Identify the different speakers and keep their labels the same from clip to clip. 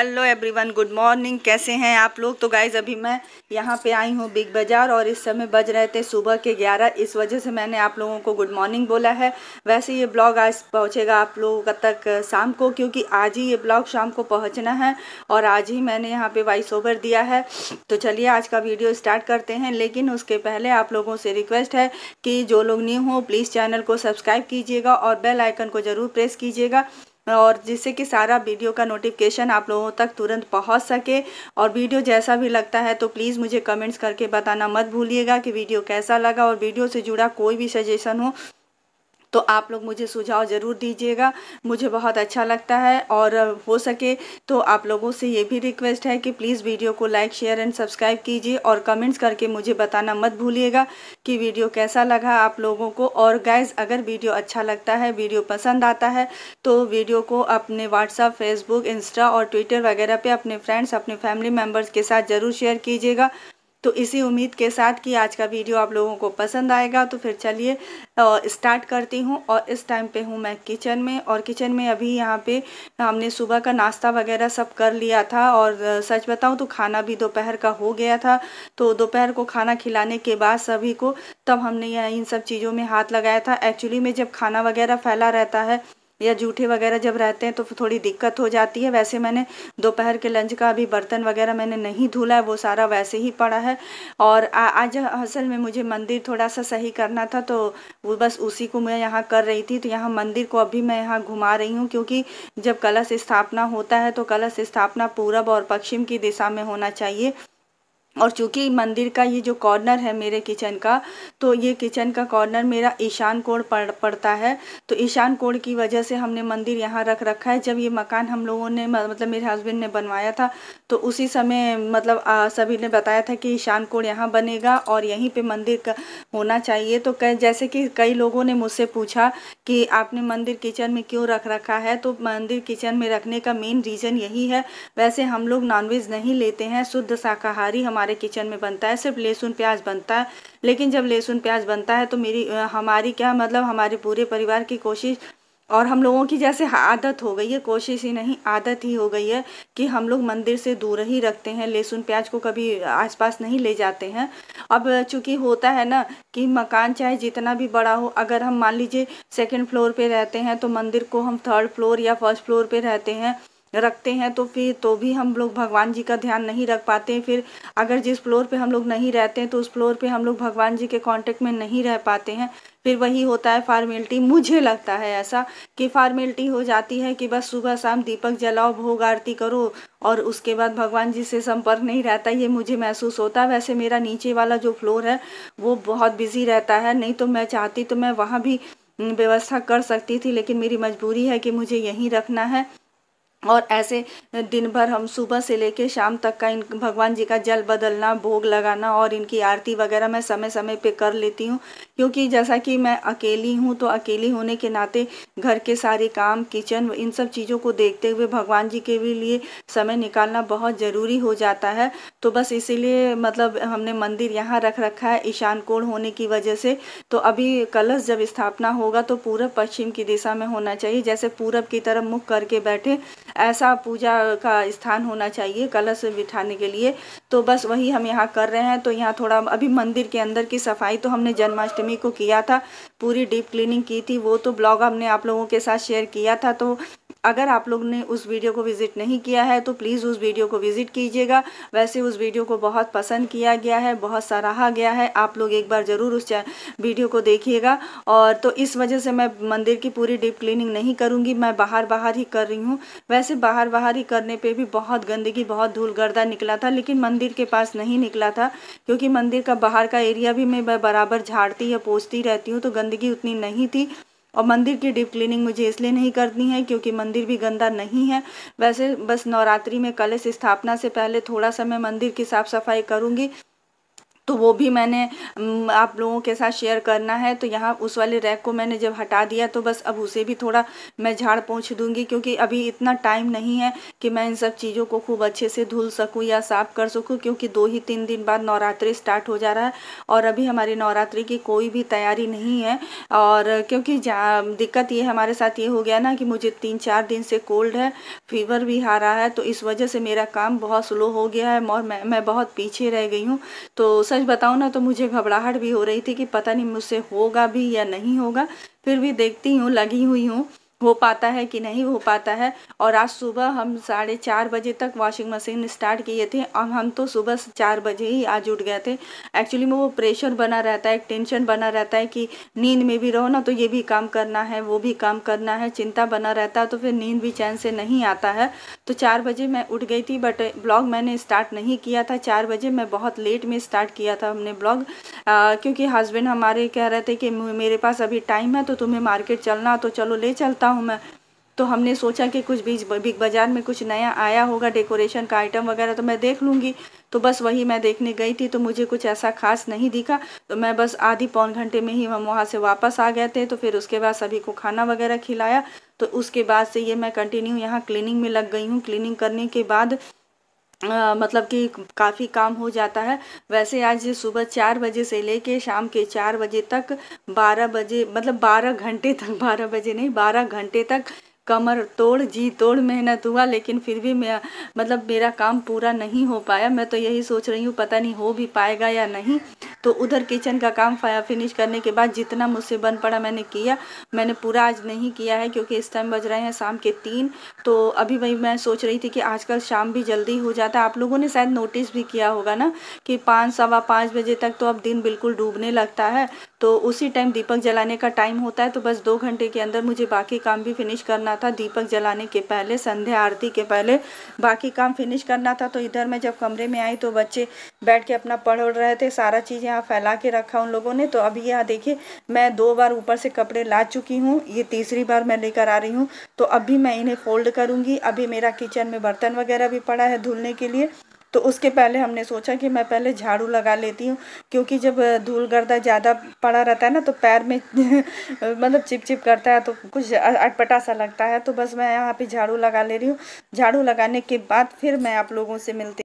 Speaker 1: hello everyone good morning कैसे हैं आप लोग तो गाइज अभी मैं यहाँ पे आई हूँ बिग बाज़ार और इस समय बज रहे थे सुबह के 11 इस वजह से मैंने आप लोगों को गुड मॉर्निंग बोला है वैसे ये ब्लॉग आज पहुँचेगा आप लोगों तक शाम को क्योंकि आज ही ये ब्लॉग शाम को पहुँचना है और आज ही मैंने यहाँ पे वॉइस ओवर दिया है तो चलिए आज का वीडियो स्टार्ट करते हैं लेकिन उसके पहले आप लोगों से रिक्वेस्ट है कि जो लोग न्यू हों प्लीज़ चैनल को सब्सक्राइब कीजिएगा और बेल आइकन को ज़रूर प्रेस कीजिएगा और जिससे कि सारा वीडियो का नोटिफिकेशन आप लोगों तक तुरंत पहुंच सके और वीडियो जैसा भी लगता है तो प्लीज़ मुझे कमेंट्स करके बताना मत भूलिएगा कि वीडियो कैसा लगा और वीडियो से जुड़ा कोई भी सजेशन हो तो आप लोग मुझे सुझाव ज़रूर दीजिएगा मुझे बहुत अच्छा लगता है और हो सके तो आप लोगों से ये भी रिक्वेस्ट है कि प्लीज़ वीडियो को लाइक शेयर एंड सब्सक्राइब कीजिए और कमेंट्स करके मुझे बताना मत भूलिएगा कि वीडियो कैसा लगा आप लोगों को और गाइज अगर वीडियो अच्छा लगता है वीडियो पसंद आता है तो वीडियो को अपने व्हाट्सअप फेसबुक इंस्टा और ट्विटर वगैरह पर अपने फ्रेंड्स अपने फैमिली मेम्बर्स के साथ ज़रूर शेयर कीजिएगा तो इसी उम्मीद के साथ कि आज का वीडियो आप लोगों को पसंद आएगा तो फिर चलिए स्टार्ट करती हूँ और इस टाइम पे हूँ मैं किचन में और किचन में अभी यहाँ पे हमने सुबह का नाश्ता वगैरह सब कर लिया था और सच बताऊँ तो खाना भी दोपहर का हो गया था तो दोपहर को खाना खिलाने के बाद सभी को तब हमने इन सब चीज़ों में हाथ लगाया था एक्चुअली में जब खाना वगैरह फैला रहता है या जूठे वगैरह जब रहते हैं तो थोड़ी दिक्कत हो जाती है वैसे मैंने दोपहर के लंच का अभी बर्तन वगैरह मैंने नहीं धुला है वो सारा वैसे ही पड़ा है और आ, आज असल में मुझे मंदिर थोड़ा सा सही करना था तो वो बस उसी को मैं यहाँ कर रही थी तो यहाँ मंदिर को अभी मैं यहाँ घुमा रही हूँ क्योंकि जब कलश स्थापना होता है तो कलश स्थापना पूरब और पश्चिम की दिशा में होना चाहिए और चूँकि मंदिर का ये जो कॉर्नर है मेरे किचन का तो ये किचन का कॉर्नर मेरा ईशान कोण पड़ पड़ता है तो ईशान कोण की वजह से हमने मंदिर यहाँ रख रखा है जब ये मकान हम लोगों ने मतलब मेरे हस्बैंड ने बनवाया था तो उसी समय मतलब आ, सभी ने बताया था कि ईशान कोण यहाँ बनेगा और यहीं पर मंदिर का होना चाहिए तो कह, जैसे कि कई लोगों ने मुझसे पूछा कि आपने मंदिर किचन में क्यों रख रखा है तो मंदिर किचन में रखने का मेन रीज़न यही है वैसे हम लोग नॉनवेज नहीं लेते हैं शुद्ध शाकाहारी हमारे हमारे किचन में बनता है सिर्फ लहसुन प्याज बनता है लेकिन जब लहसुन प्याज बनता है तो मेरी हमारी क्या मतलब हमारे पूरे परिवार की कोशिश और हम लोगों की जैसे आदत हो गई है कोशिश ही नहीं आदत ही हो गई है कि हम लोग मंदिर से दूर ही रखते हैं लहसुन प्याज को कभी आसपास नहीं ले जाते हैं अब चूंकि होता है ना कि मकान चाहे जितना भी बड़ा हो अगर हम मान लीजिए सेकंड फ्लोर पे रहते हैं तो मंदिर को हम थर्ड फ्लोर या फर्स्ट फ्लोर पे रहते हैं रखते हैं तो फिर तो भी हम लोग भगवान जी का ध्यान नहीं रख पाते हैं फिर अगर जिस फ्लोर पे हम लोग नहीं रहते हैं तो उस फ्लोर पे हम लोग भगवान जी के कांटेक्ट में नहीं रह पाते हैं फिर वही होता है फार्मेलिटी मुझे लगता है ऐसा कि फार्मेलिटी हो जाती है कि बस सुबह शाम दीपक जलाओ भोग आरती करो और उसके बाद भगवान जी से संपर्क नहीं रहता ये मुझे महसूस होता है वैसे मेरा नीचे वाला जो फ्लोर है वो बहुत बिजी रहता है नहीं तो मैं चाहती तो मैं वहाँ भी व्यवस्था कर सकती थी लेकिन मेरी मजबूरी है कि मुझे यहीं रखना है और ऐसे दिन भर हम सुबह से लेके शाम तक का इन भगवान जी का जल बदलना भोग लगाना और इनकी आरती वगैरह मैं समय समय पे कर लेती हूँ क्योंकि जैसा कि मैं अकेली हूँ तो अकेली होने के नाते घर के सारे काम किचन इन सब चीज़ों को देखते हुए भगवान जी के भी लिए समय निकालना बहुत ज़रूरी हो जाता है तो बस इसीलिए मतलब हमने मंदिर यहाँ रख रखा है ईशान कोण होने की वजह से तो अभी कलश जब स्थापना होगा तो पूरब पश्चिम की दिशा में होना चाहिए जैसे पूरब की तरफ मुख करके बैठे ऐसा पूजा का स्थान होना चाहिए कलश बिठाने के लिए तो बस वही हम यहाँ कर रहे हैं तो यहाँ थोड़ा अभी मंदिर के अंदर की सफाई तो हमने जन्माष्टमी को किया था पूरी डीप क्लीनिंग की थी वो तो ब्लॉग हमने आप लोगों के साथ शेयर किया था तो अगर आप लोग ने उस वीडियो को विज़िट नहीं किया है तो प्लीज़ उस वीडियो को विज़िट कीजिएगा वैसे उस वीडियो को बहुत पसंद किया गया है बहुत सराहा गया है आप लोग एक बार ज़रूर उस वीडियो को देखिएगा और तो इस वजह से मैं मंदिर की पूरी डीप क्लीनिंग नहीं करूँगी मैं बाहर बाहर ही कर रही हूँ वैसे बाहर बाहर ही करने पर भी बहुत गंदगी बहुत धूल गर्दा निकला था लेकिन मंदिर के पास नहीं निकला था क्योंकि मंदिर का बाहर का एरिया भी मैं बराबर झाड़ती या पोसती रहती हूँ तो गंदगी उतनी नहीं थी और मंदिर की डीप क्लीनिंग मुझे इसलिए नहीं करनी है क्योंकि मंदिर भी गंदा नहीं है वैसे बस नवरात्रि में कलश स्थापना से पहले थोड़ा सा मैं मंदिर की साफ़ सफाई करूंगी तो वो भी मैंने आप लोगों के साथ शेयर करना है तो यहाँ उस वाले रैक को मैंने जब हटा दिया तो बस अब उसे भी थोड़ा मैं झाड़ पहुँच दूंगी क्योंकि अभी इतना टाइम नहीं है कि मैं इन सब चीज़ों को खूब अच्छे से धुल सकूँ या साफ़ कर सकूँ क्योंकि दो ही तीन दिन बाद नवरात्रि स्टार्ट हो जा रहा है और अभी हमारी नवरात्रि की कोई भी तैयारी नहीं है और क्योंकि दिक्कत ये हमारे साथ ये हो गया ना कि मुझे तीन चार दिन से कोल्ड है फीवर भी आ रहा है तो इस वजह से मेरा काम बहुत स्लो हो गया है और मैं मैं बहुत पीछे रह गई हूँ तो सर सच बताऊँ ना तो मुझे घबराहट भी हो रही थी कि पता नहीं मुझसे होगा भी या नहीं होगा फिर भी देखती हूँ लगी हुई हूँ हो पाता है कि नहीं हो पाता है और आज सुबह हम साढ़े चार बजे तक वॉशिंग मशीन स्टार्ट किए थे और हम तो सुबह चार बजे ही आज उठ गए थे एक्चुअली में वो प्रेशर बना रहता है एक टेंशन बना रहता है कि नींद में भी रहो ना तो ये भी काम करना है वो भी काम करना है चिंता बना रहता है तो फिर नींद भी चैन से नहीं आता है तो चार बजे मैं उठ गई थी बट ब्लॉग मैंने स्टार्ट नहीं किया था चार बजे मैं बहुत लेट में स्टार्ट किया था हमने ब्लॉग क्योंकि हस्बैंड हमारे कह रहे थे कि मेरे पास अभी टाइम है तो तुम्हें मार्केट चलना तो चलो ले चलता हूँ मैं तो हमने सोचा कि कुछ बीच बिग बाज़ार में कुछ नया आया होगा डेकोरेशन का आइटम वगैरह तो मैं देख लूँगी तो बस वही मैं देखने गई थी तो मुझे कुछ ऐसा खास नहीं दिखा तो मैं बस आधी पौन घंटे में ही हम वहाँ से वापस आ गए थे तो फिर उसके बाद सभी को खाना वगैरह खिलाया तो उसके बाद से ये मैं कंटिन्यू यहाँ क्लिनिंग में लग गई हूँ क्लिनिंग करने के बाद आ, मतलब कि काफ़ी काम हो जाता है वैसे आज सुबह चार बजे से लेके शाम के चार बजे तक बारह बजे मतलब बारह घंटे तक बारह बजे नहीं बारह घंटे तक कमर तोड़ जी तोड़ मेहनत हुआ लेकिन फिर भी मैं मतलब मेरा काम पूरा नहीं हो पाया मैं तो यही सोच रही हूँ पता नहीं हो भी पाएगा या नहीं तो उधर किचन का काम फिनिश करने के बाद जितना मुझसे बन पड़ा मैंने किया मैंने पूरा आज नहीं किया है क्योंकि इस टाइम बज रहे हैं शाम के तीन तो अभी भाई मैं सोच रही थी कि आजकल शाम भी जल्दी हो जाता है आप लोगों ने शायद नोटिस भी किया होगा ना कि पाँच सवा पाँच बजे तक तो अब दिन बिल्कुल डूबने लगता है तो उसी टाइम दीपक जलाने का टाइम होता है तो बस दो घंटे के अंदर मुझे बाकी काम भी फिनिश करना था दीपक जलाने के पहले संध्या आरती के पहले बाकी काम फिनिश करना था तो इधर मैं जब कमरे में आई तो बच्चे बैठ के अपना पढ़ उड़ रहे थे सारा चीज़ यहाँ फैला के रखा उन लोगों ने तो अभी यहाँ देखिए मैं दो बार ऊपर से कपड़े ला चुकी हूँ ये तीसरी बार मैं लेकर आ रही हूँ तो अभी मैं इन्हें फोल्ड करूँगी अभी मेरा किचन में बर्तन वगैरह भी पड़ा है धुलने के लिए तो उसके पहले हमने सोचा कि मैं पहले झाड़ू लगा लेती हूँ क्योंकि जब धूल गर्दा ज़्यादा पड़ा रहता है ना तो पैर में मतलब चिपचिप करता है तो कुछ अटपटा सा लगता है तो बस मैं यहाँ पे झाड़ू लगा ले रही हूँ झाड़ू लगाने के बाद फिर मैं आप लोगों से मिलती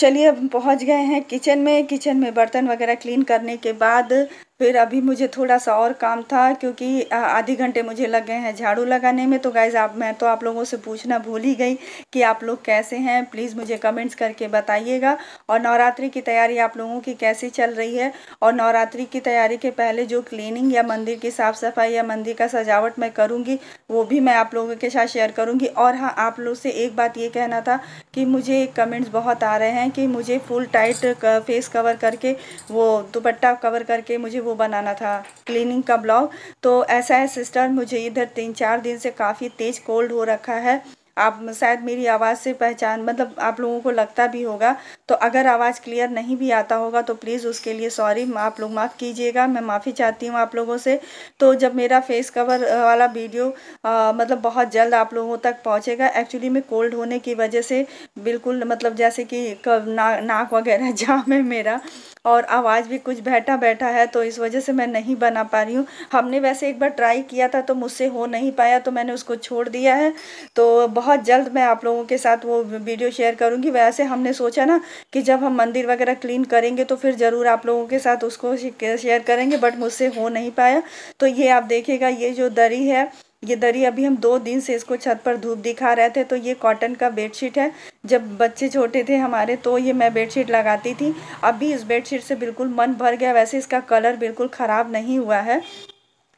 Speaker 1: चलिए अब पहुंच गए हैं किचन में किचन में बर्तन वगैरह क्लीन करने के बाद फिर अभी मुझे थोड़ा सा और काम था क्योंकि आधे घंटे मुझे लग गए हैं झाड़ू लगाने में तो गाइज़ आप मैं तो आप लोगों से पूछना भूल ही गई कि आप लोग कैसे हैं प्लीज़ मुझे कमेंट्स करके बताइएगा और नवरात्रि की तैयारी आप लोगों की कैसी चल रही है और नवरात्रि की तैयारी के पहले जो क्लीनिंग या मंदिर की साफ़ सफाई या मंदिर का सजावट मैं करूँगी वो भी मैं आप लोगों के साथ शेयर करूँगी और हाँ आप लोग से एक बात ये कहना था कि मुझे कमेंट्स बहुत आ रहे हैं कि मुझे फुल टाइट फेस कवर करके वो दुपट्टा कवर करके मुझे वो बनाना था क्लीनिंग का ब्लॉग तो ऐसा है सिस्टर मुझे इधर तीन चार दिन से काफ़ी तेज़ कोल्ड हो रखा है आप शायद मेरी आवाज़ से पहचान मतलब आप लोगों को लगता भी होगा तो अगर आवाज़ क्लियर नहीं भी आता होगा तो प्लीज़ उसके लिए सॉरी आप लोग माफ़ कीजिएगा मैं माफ़ी चाहती हूँ आप लोगों से तो जब मेरा फेस कवर वाला वीडियो आ, मतलब बहुत जल्द आप लोगों तक पहुँचेगा एक्चुअली में कोल्ड होने की वजह से बिल्कुल मतलब जैसे कि ना, नाक वगैरह जाम है मेरा और आवाज़ भी कुछ बैठा बैठा है तो इस वजह से मैं नहीं बना पा रही हूँ हमने वैसे एक बार ट्राई किया था तो मुझसे हो नहीं पाया तो मैंने उसको छोड़ दिया है तो बहुत जल्द मैं आप लोगों के साथ वो वीडियो शेयर करूँगी वैसे हमने सोचा ना कि जब हम मंदिर वगैरह क्लीन करेंगे तो फिर ज़रूर आप लोगों के साथ उसको शेयर करेंगे बट मुझसे हो नहीं पाया तो ये आप देखेगा ये जो दरी है ये दरी अभी हम दो दिन से इसको छत पर धूप दिखा रहे थे तो ये कॉटन का बेडशीट है जब बच्चे छोटे थे हमारे तो ये मैं बेडशीट लगाती थी अभी इस बेडशीट से बिल्कुल मन भर गया वैसे इसका कलर बिल्कुल ख़राब नहीं हुआ है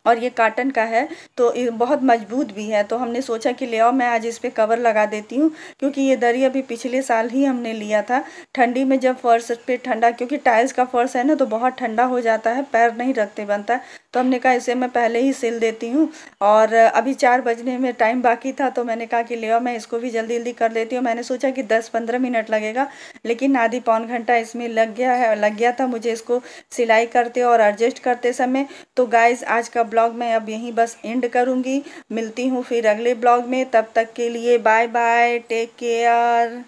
Speaker 1: और ये काटन का है तो बहुत मजबूत भी है तो हमने सोचा कि ले आओ मैं आज इस पर कवर लगा देती हूँ क्योंकि ये दरी अभी पिछले साल ही हमने लिया था ठंडी में जब फर्श पे ठंडा क्योंकि टाइल्स का फर्श है ना तो बहुत ठंडा हो जाता है पैर नहीं रखते बनता तो हमने कहा इसे मैं पहले ही सिल देती हूँ और अभी चार बजने में टाइम बाकी था तो मैंने कहा कि ले आओ मैं इसको भी जल्दी जल्दी कर देती हूँ मैंने सोचा कि दस पंद्रह मिनट लगेगा लेकिन आधी पौन घंटा इसमें लग गया है लग गया था मुझे इसको सिलाई करते और एडजस्ट करते समय तो गाइज आज का ब्लॉग मैं अब यहीं बस एंड करूँगी मिलती हूँ फिर अगले ब्लॉग में तब तक के लिए बाय बाय टेक केयर